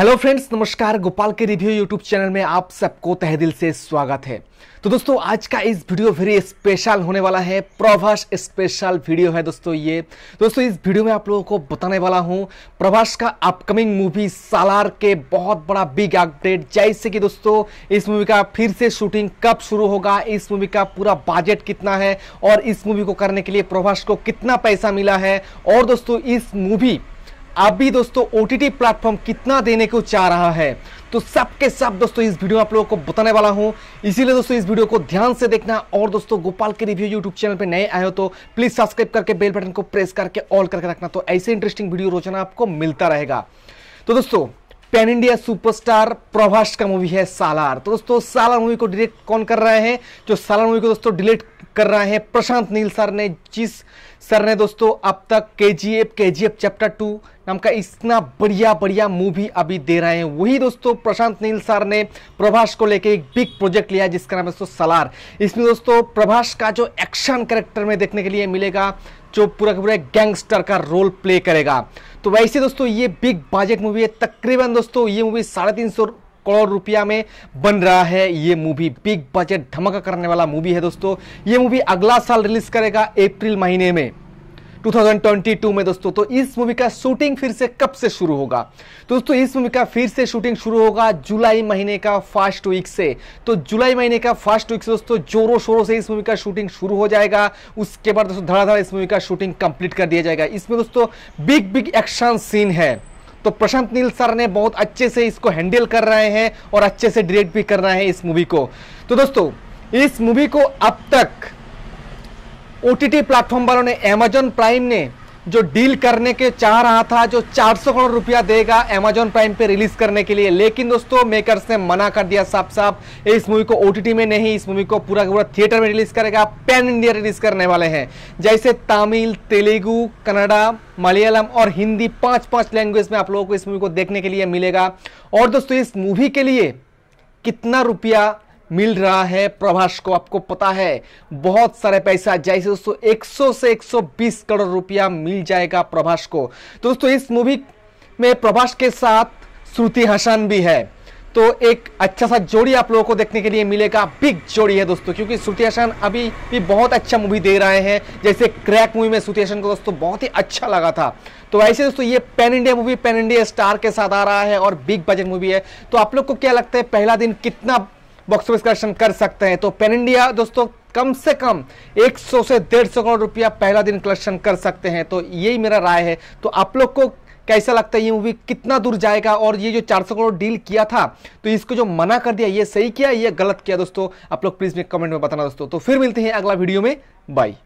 hello friends नमस्कार गोपाल के review YouTube channel में आप सबको तह दिल से स्वागत है तो दोस्तों आज का इस वीडियो वेरी स्पेशल होने वाला है प्रभास स्पेशल वीडियो है दोस्तों ये दोस्तों इस वीडियो में आप लोगों को बताने वाला हूँ प्रभास का अपकमिंग मूवी सालार के बहुत बड़ा बिग अपडेट जैसे कि दोस्तों इस मूवी का फिर से शूटिंग कब शुरू होगा इस मूवी का पूरा बजट कितना है और इस मूवी को करने के लिए प्रभाष को कितना पैसा मिला है और दोस्तों इस मूवी आप भी दोस्तों ओ टी प्लेटफॉर्म कितना देने को चाह रहा है तो सबके सब दोस्तों इस वीडियो में आप लोगों को बताने वाला हूं इसीलिए दोस्तों इस वीडियो को ध्यान से देखना और दोस्तों गोपाल के रिव्यू यूट्यूब चैनल पे नए आए हो तो प्लीज सब्सक्राइब करके बेल बटन को प्रेस करके ऑल करके रखना तो ऐसे इंटरेस्टिंग वीडियो रोजाना आपको मिलता रहेगा तो दोस्तों पैन इंडिया सुपरस्टार प्रभाष का मूवी है सालार तो दोस्तों सालार मूवी को डायरेक्ट कौन कर रहे हैं जो सालार मूवी को दोस्तों डिलीट कर रहे हैं प्रशांत नील सर ने जिस सर ने दोस्तों अब तक के जी एफ के जी एफ चैप्टर टू नाम का इतना बढ़िया बढ़िया मूवी अभी दे रहे हैं वही दोस्तों प्रशांत नील सर ने प्रभास को लेके एक बिग प्रोजेक्ट लिया जिसका नाम है दोस्तों सलार इसमें दोस्तों प्रभास का जो एक्शन करेक्टर में देखने के लिए मिलेगा जो पूरा का पूरा गैंगस्टर का रोल प्ले करेगा तो वैसे दोस्तों ये बिग बजट मूवी है तकरीबन दोस्तों ये मूवी साढ़े तीन सौ करोड़ रुपया में बन रहा है ये मूवी बिग बजट धमाका करने वाला मूवी है दोस्तों ये मूवी अगला साल रिलीज करेगा अप्रैल महीने में 2022 में दोस्तों तो इस मूवी का शूटिंग फिर से कब से शुरू होगा दोस्तों इस मूवी का फिर से शूटिंग शुरू होगा जुलाई महीने का फर्स्ट वीक से तो जुलाई महीने का फर्स्ट वीक से दोस्तों जोरों शोरों से इस मूवी का शूटिंग शुरू हो जाएगा उसके बाद दोस्तों धड़ाधड़ इस मूवी का शूटिंग कंप्लीट कर दिया जाएगा इसमें दोस्तों बिग बिग एक्शन सीन है तो प्रशांत नील सर ने बहुत अच्छे से इसको हैंडल कर रहे हैं और अच्छे से डायरेक्ट भी कर रहे हैं इस मूवी को तो दोस्तों इस मूवी को अब तक ओ टी टी प्लेटफॉर्म वालों ने अमेजॉन प्राइम ने जो डील करने के चाह रहा था जो 400 करोड़ रुपया देगा एमेजोन प्राइम पे रिलीज करने के लिए लेकिन दोस्तों मेकर्स ने मना कर दिया साफ साफ इस मूवी को ओटीटी में नहीं इस मूवी को पूरा पूरा थिएटर में रिलीज करेगा पैन इंडिया रिलीज करने वाले हैं जैसे तमिल तेलुगु कन्नडा मलयालम और हिंदी पांच पांच लैंग्वेज में आप लोगों को इस मूवी को देखने के लिए मिलेगा और दोस्तों इस मूवी के लिए कितना रुपया मिल रहा है प्रभास को आपको पता है बहुत सारे पैसा जैसे दोस्तों 100 से 120 करोड़ रुपया मिल जाएगा प्रभास को तो दोस्तों इस मूवी में प्रभास के साथ श्रुति हसन भी है तो एक अच्छा सा जोड़ी आप लोगों को देखने के लिए मिलेगा बिग जोड़ी है दोस्तों क्योंकि श्रुति हसन अभी भी बहुत अच्छा मूवी दे रहे हैं जैसे क्रैक मूवी में श्रुति हसन को दोस्तों बहुत ही अच्छा लगा था तो वैसे दोस्तों ये pan India movie pan India star के साथ आ रहा है और बिग बजट मूवी है तो आप लोग को क्या लगता है पहला दिन कितना बॉक्स ऑफिस कलेक्शन कर सकते हैं तो पेन इंडिया दोस्तों कम से कम 100 से डेढ़ सौ करोड़ रुपया पहला दिन कलेक्शन कर सकते हैं तो यही मेरा राय है तो आप लोग को कैसा लगता है ये मूवी कितना दूर जाएगा और ये जो 400 करोड़ डील किया था तो इसको जो मना कर दिया ये सही किया ये गलत किया दोस्तों आप लोग प्लीज़ मेरे कमेंट में बताना दोस्तों तो फिर मिलते हैं अगला वीडियो में बाई